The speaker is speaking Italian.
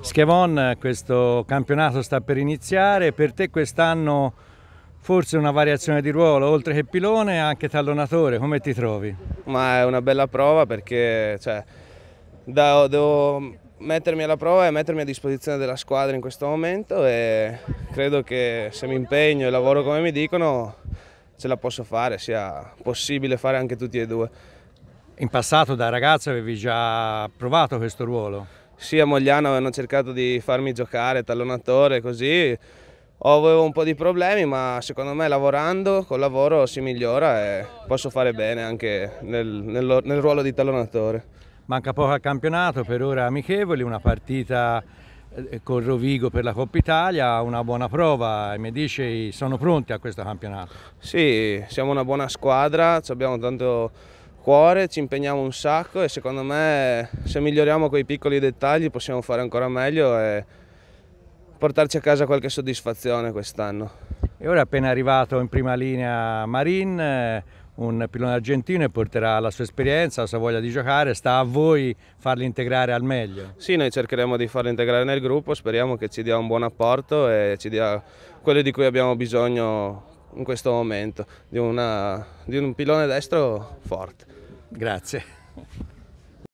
Schevon, questo campionato sta per iniziare, per te quest'anno forse una variazione di ruolo, oltre che pilone anche tallonatore, come ti trovi? Ma è una bella prova perché cioè, da, devo mettermi alla prova e mettermi a disposizione della squadra in questo momento e credo che se mi impegno e lavoro come mi dicono ce la posso fare, sia possibile fare anche tutti e due. In passato da ragazzo avevi già provato questo ruolo? sì a Mogliano avevano cercato di farmi giocare tallonatore così avevo un po' di problemi ma secondo me lavorando col lavoro si migliora e posso fare bene anche nel, nel, nel ruolo di tallonatore. Manca poco al campionato, per ora amichevoli, una partita eh, con Rovigo per la Coppa Italia, una buona prova, mi dice sono pronti a questo campionato. Sì, siamo una buona squadra, abbiamo tanto cuore, ci impegniamo un sacco e secondo me se miglioriamo quei piccoli dettagli possiamo fare ancora meglio e portarci a casa qualche soddisfazione quest'anno. E ora è appena arrivato in prima linea Marin, eh, un pilone argentino e porterà la sua esperienza, la sua voglia di giocare, sta a voi farli integrare al meglio. Sì, noi cercheremo di farli integrare nel gruppo, speriamo che ci dia un buon apporto e ci dia quello di cui abbiamo bisogno in questo momento, di, una, di un pilone destro forte. Grazie.